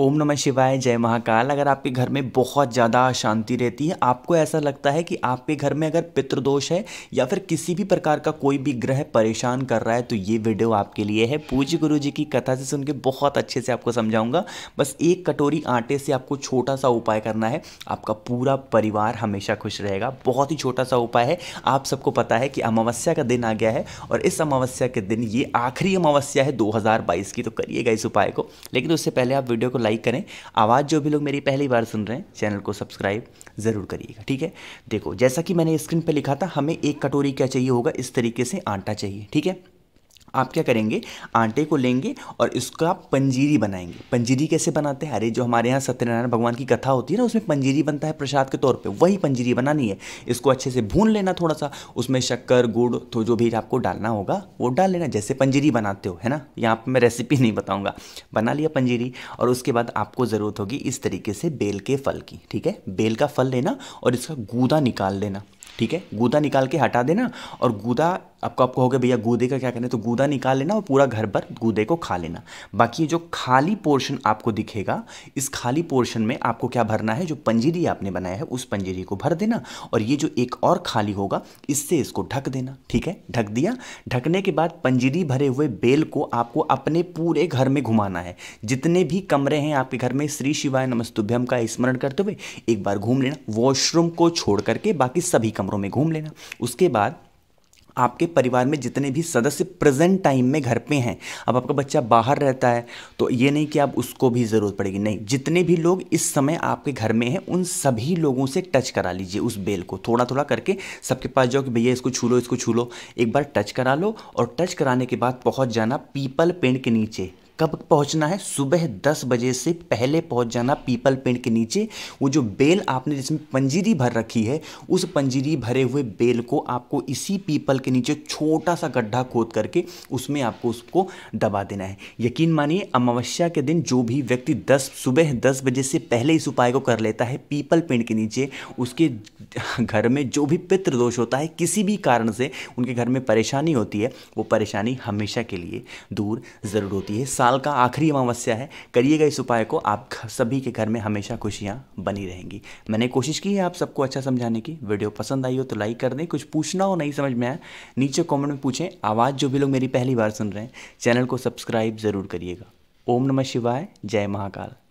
ओम नमः शिवाय जय महाकाल अगर आपके घर में बहुत ज़्यादा अशांति रहती है आपको ऐसा लगता है कि आपके घर में अगर पितृदोष है या फिर किसी भी प्रकार का कोई भी ग्रह परेशान कर रहा है तो ये वीडियो आपके लिए है पूज्य गुरु जी की कथा से सुन के बहुत अच्छे से आपको समझाऊंगा बस एक कटोरी आटे से आपको छोटा सा उपाय करना है आपका पूरा परिवार हमेशा खुश रहेगा बहुत ही छोटा सा उपाय है आप सबको पता है कि अमावस्या का दिन आ गया है और इस अमावस्या के दिन ये आखिरी अमावस्या है दो की तो करिएगा इस उपाय को लेकिन उससे पहले आप वीडियो को लाइक करें आवाज़ जो भी लोग मेरी पहली बार सुन रहे हैं चैनल को सब्सक्राइब ज़रूर करिएगा ठीक है देखो जैसा कि मैंने स्क्रीन पर लिखा था हमें एक कटोरी क्या चाहिए होगा इस तरीके से आटा चाहिए ठीक है आप क्या करेंगे आटे को लेंगे और इसका आप पंजीरी बनाएंगे पंजीरी कैसे बनाते हैं अरे जो हमारे यहाँ सत्यनारायण भगवान की कथा होती है ना उसमें पंजीरी बनता है प्रसाद के तौर पे वही पंजीरी बनानी है इसको अच्छे से भून लेना थोड़ा सा उसमें शक्कर गुड़ तो जो भी आपको डालना होगा वो डाल लेना जैसे पंजीरी बनाते हो है ना यहाँ पर मैं रेसिपी नहीं बताऊँगा बना लिया पंजीरी और उसके बाद आपको ज़रूरत होगी इस तरीके से बेल के फल की ठीक है बेल का फल लेना और इसका गूदा निकाल लेना ठीक है गूदा निकाल के हटा देना और गूदा आपको आप कहोगे भैया गूदे का क्या करना है तो गूदा निकाल लेना और पूरा घर भर गूदे को खा लेना बाकी जो खाली पोर्शन आपको दिखेगा इस खाली पोर्शन में आपको क्या भरना है जो पंजीरी आपने बनाया है उस पंजीरी को भर देना और ये जो एक और खाली होगा इससे इसको ढक देना ठीक है ढक दिया ढकने के बाद पंजीरी भरे हुए बेल को आपको अपने पूरे घर में घुमाना है जितने भी कमरे हैं आपके घर में श्री शिवाय नमस्तुभ्यम का स्मरण करते हुए एक बार घूम लेना वॉशरूम को छोड़ करके बाकी सभी कमरों में घूम लेना उसके बाद आपके परिवार में जितने भी सदस्य प्रेजेंट टाइम में घर पे हैं अब आपका बच्चा बाहर रहता है तो ये नहीं कि आप उसको भी ज़रूरत पड़ेगी नहीं जितने भी लोग इस समय आपके घर में हैं उन सभी लोगों से टच करा लीजिए उस बेल को थोड़ा थोड़ा करके सबके पास जाओ कि भैया इसको छू लो इसको छू लो एक बार टच करा लो और टच कराने के बाद पहुँच जाना पीपल पेड़ के नीचे कब पहुंचना है सुबह दस बजे से पहले पहुंच जाना पीपल पेड़ के नीचे वो जो बेल आपने जिसमें पंजीरी भर रखी है उस पंजीरी भरे हुए बेल को आपको इसी पीपल के नीचे छोटा सा गड्ढा खोद करके उसमें आपको उसको दबा देना है यकीन मानिए अमावस्या के दिन जो भी व्यक्ति दस सुबह दस बजे से पहले इस उपाय को कर लेता है पीपल पेड़ के नीचे उसके घर में जो भी पितृदोष होता है किसी भी कारण से उनके घर में परेशानी होती है वो परेशानी हमेशा के लिए दूर ज़रूर होती है साल का आखिरी अमावस्या है करिएगा इस उपाय को आप सभी के घर में हमेशा खुशियाँ बनी रहेंगी मैंने कोशिश की है आप सबको अच्छा समझाने की वीडियो पसंद आई हो तो लाइक कर दें कुछ पूछना हो नहीं समझ में आया नीचे कॉमेंट में पूछें आवाज़ जो भी लोग मेरी पहली बार सुन रहे हैं चैनल को सब्सक्राइब ज़रूर करिएगा ओम नमः शिवाय जय महाकाल